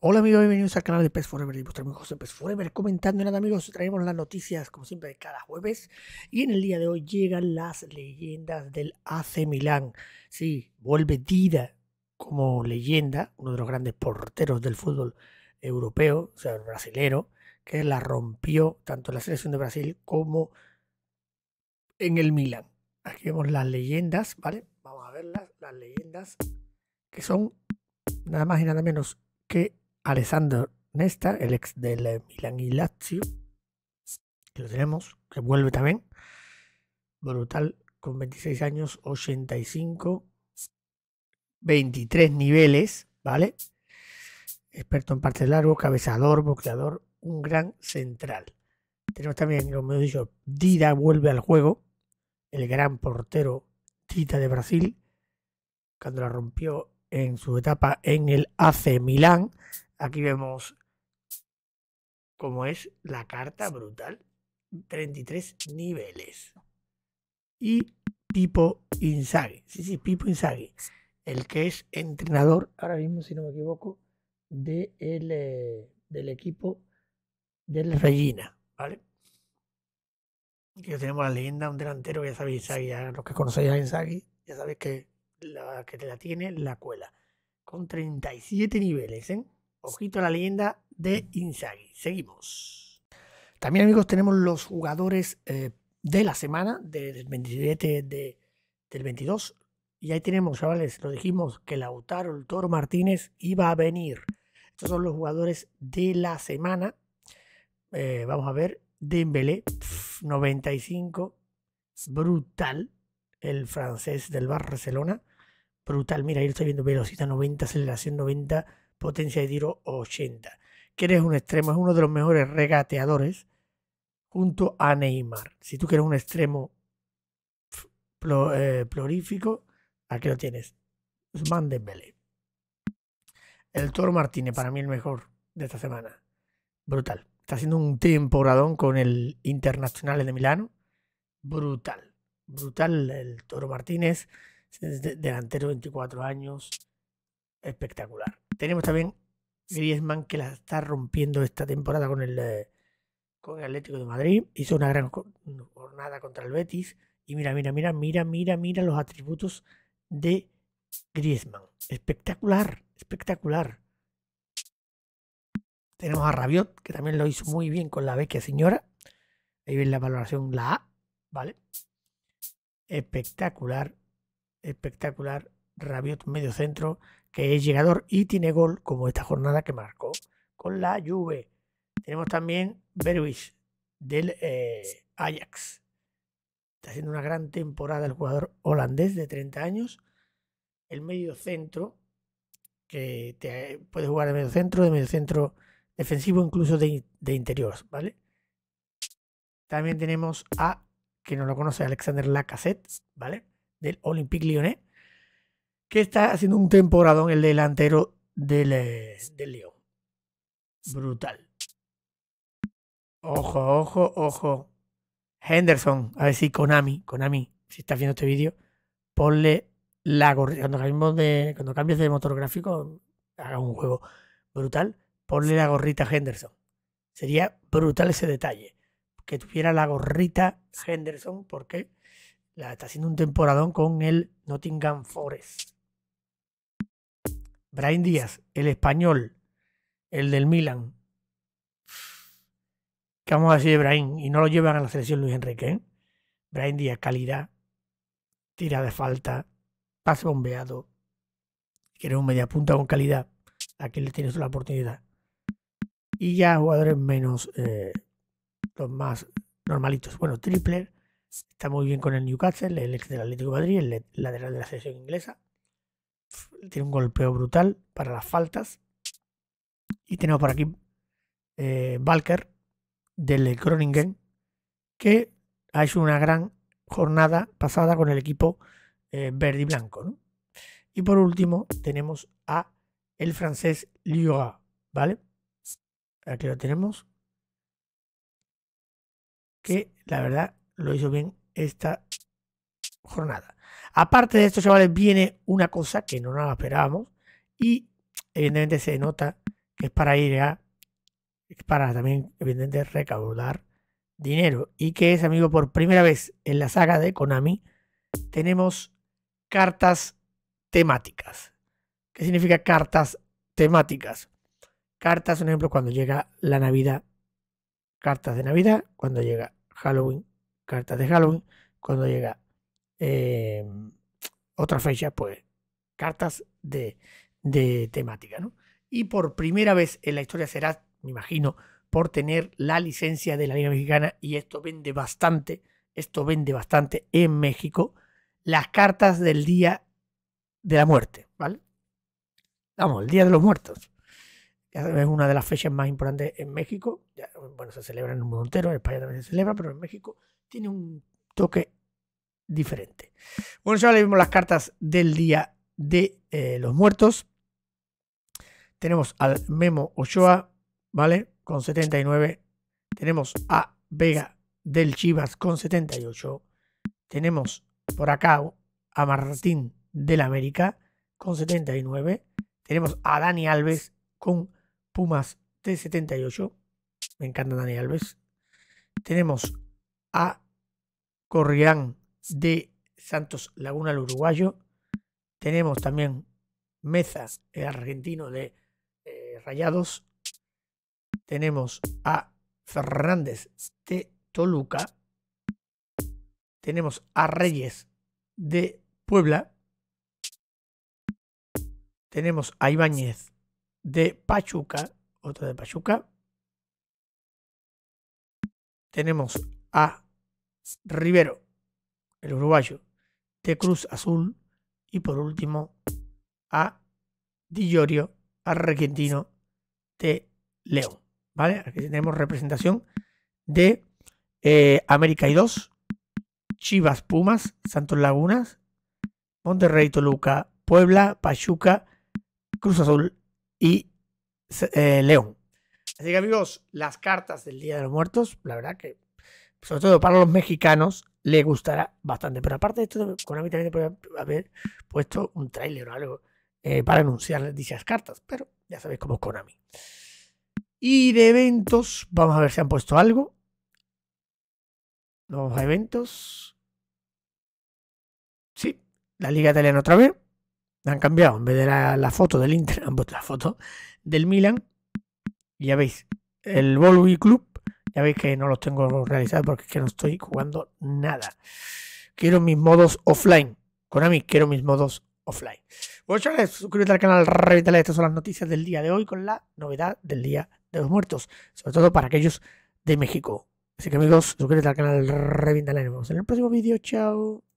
Hola amigos, bienvenidos al canal de PES Forever y vuestro amigo José PES Forever comentando nada amigos, traemos las noticias como siempre de cada jueves y en el día de hoy llegan las leyendas del AC Milán. Sí, vuelve Dida como leyenda, uno de los grandes porteros del fútbol europeo, o sea, el brasilero, que la rompió tanto en la selección de Brasil como en el Milán. Aquí vemos las leyendas, ¿vale? Vamos a verlas, las leyendas que son nada más y nada menos que Alessandro Nesta, el ex del Milan y Lazio, que lo tenemos, que vuelve también. Brutal, con 26 años, 85, 23 niveles, ¿vale? Experto en parte largo, cabezador, boqueador, un gran central. Tenemos también, como he dicho, Dida vuelve al juego, el gran portero Tita de Brasil, cuando la rompió en su etapa en el AC Milán. Aquí vemos cómo es la carta brutal. 33 niveles. Y Pipo Inzaghi. Sí, sí, Pipo Inzaghi. El que es entrenador, ahora mismo, si no me equivoco, de eh, del equipo del Regina. ¿Vale? Aquí tenemos la leyenda, un delantero, ya sabéis, los que conocéis a Inzaghi, ya sabéis que la que te la tiene la cuela. Con 37 niveles, ¿eh? Ojito a la leyenda de Inzaghi. Seguimos. También, amigos, tenemos los jugadores eh, de la semana, del 27 del 22. Y ahí tenemos, chavales, lo dijimos que Lautaro, el Toro Martínez iba a venir. Estos son los jugadores de la semana. Eh, vamos a ver, Dembélé, 95, brutal, el francés del Barcelona, brutal, mira, ahí estoy viendo velocidad 90, aceleración 90, potencia de tiro 80. Quieres un extremo, es uno de los mejores regateadores junto a Neymar. Si tú quieres un extremo eh, prolífico, aquí lo tienes. Usman Bele. El Toro Martínez, para mí el mejor de esta semana. Brutal. Está haciendo un temporadón con el Internacional de Milano. Brutal. Brutal el Toro Martínez. Delantero 24 años. Espectacular tenemos también Griezmann que la está rompiendo esta temporada con el, eh, con el Atlético de Madrid. Hizo una gran jornada contra el Betis. Y mira, mira, mira, mira, mira, mira los atributos de Griezmann. Espectacular, espectacular. Tenemos a Rabiot, que también lo hizo muy bien con la vecchia señora. Ahí ven la valoración, la A, ¿vale? Espectacular, espectacular. Rabiot medio centro, que es llegador y tiene gol, como esta jornada que marcó con la Juve. Tenemos también Berwis del eh, Ajax. Está haciendo una gran temporada el jugador holandés de 30 años. El medio centro, que puede jugar de medio centro, de medio centro defensivo, incluso de, de interior, ¿vale? También tenemos a, que no lo conoce, Alexander Lacazette, ¿vale? Del Olympique Lyonnais, que está haciendo un temporadón el delantero del, eh, León. Brutal. Ojo, ojo, ojo. Henderson, a ver si Konami, Konami, si estás viendo este vídeo, ponle la gorrita. Cuando, cambies de motor gráfico, haga un juego brutal, ponle la gorrita Henderson. Sería brutal ese detalle. Que tuviera la gorrita Henderson, porque la está haciendo un temporadón con el Nottingham Forest. Brian Díaz, el español, el del Milan. ¿Qué vamos a decir de Brian? Y no lo llevan a la selección Luis Enrique. Brain ¿eh? Brian Díaz, calidad, tira de falta, pase bombeado. Quiere un mediapunta con calidad. Aquí le tienes la oportunidad. Y ya jugadores menos, eh, los más normalitos. Bueno, Tripler está muy bien con el Newcastle, el ex del Atlético de Madrid, el lateral de la selección inglesa tiene un golpeo brutal para las faltas. Y tenemos por aquí eh, Balker del Groningen, que ha hecho una gran jornada pasada con el equipo eh, verde y blanco. Y por último tenemos a el francés Lioa, ¿vale? Aquí lo tenemos. Que la verdad lo hizo bien esta jornada. Aparte de esto, chavales, viene una cosa que no nos esperábamos y evidentemente se nota que es para ir a, para también evidentemente recaudar dinero y que es, amigo, por primera vez en la saga de Konami tenemos cartas temáticas. ¿Qué significa cartas temáticas? Cartas, un ejemplo, cuando llega la Navidad, cartas de Navidad, cuando llega Halloween, cartas de Halloween, cuando llega eh, otras fechas, pues cartas de, de temática, ¿no? Y por primera vez en la historia será, me imagino, por tener la licencia de la Liga Mexicana y esto vende bastante, esto vende bastante en México, las cartas del Día de la Muerte, ¿vale? Vamos, el Día de los Muertos. Es una de las fechas más importantes en México. bueno, se celebra en el mundo entero, en España también se celebra, pero en México tiene un toque diferente. Bueno, ya le vimos las cartas del día de eh, los muertos. Tenemos al Memo Ochoa, ¿vale? Con 79. Tenemos a Vega del Chivas con 78. Tenemos por acá a Martín del América con 79. Tenemos a Dani Alves con Pumas de 78. Me encanta Dani Alves. Tenemos a Corrián de Santos Laguna, el uruguayo. Tenemos también Mezas, el argentino de eh, Rayados. Tenemos a Fernández de Toluca. Tenemos a Reyes de Puebla. Tenemos a Ibáñez de Pachuca, otro de Pachuca. Tenemos a Rivero el uruguayo de Cruz Azul y por último a Di Llorio, argentino de León. ¿Vale? Aquí tenemos representación de eh, América y 2, Chivas Pumas, Santos Lagunas, Monterrey Toluca, Puebla, Pachuca, Cruz Azul y eh, León. Así que amigos, las cartas del Día de los Muertos, la verdad que sobre todo para los mexicanos, le gustará bastante. Pero aparte de esto, Konami también puede haber puesto un tráiler o algo eh, para anunciar dichas cartas, pero ya sabéis cómo es Konami. Y de eventos, vamos a ver si han puesto algo. Los eventos. Sí, la Liga Italiana otra vez. Han cambiado, en vez de la, foto del Inter, han puesto la foto del Milan. ya veis, el Volvi Club ya veis que no los tengo realizados porque es que no estoy jugando nada. Quiero mis modos offline. Konami, quiero mis modos offline. Bueno, chavales, suscríbete al canal, revítale. Estas son las noticias del día de hoy con la novedad del Día de los Muertos. Sobre todo para aquellos de México. Así que amigos, suscríbete al canal, revítale. Nos vemos en el próximo vídeo. Chao.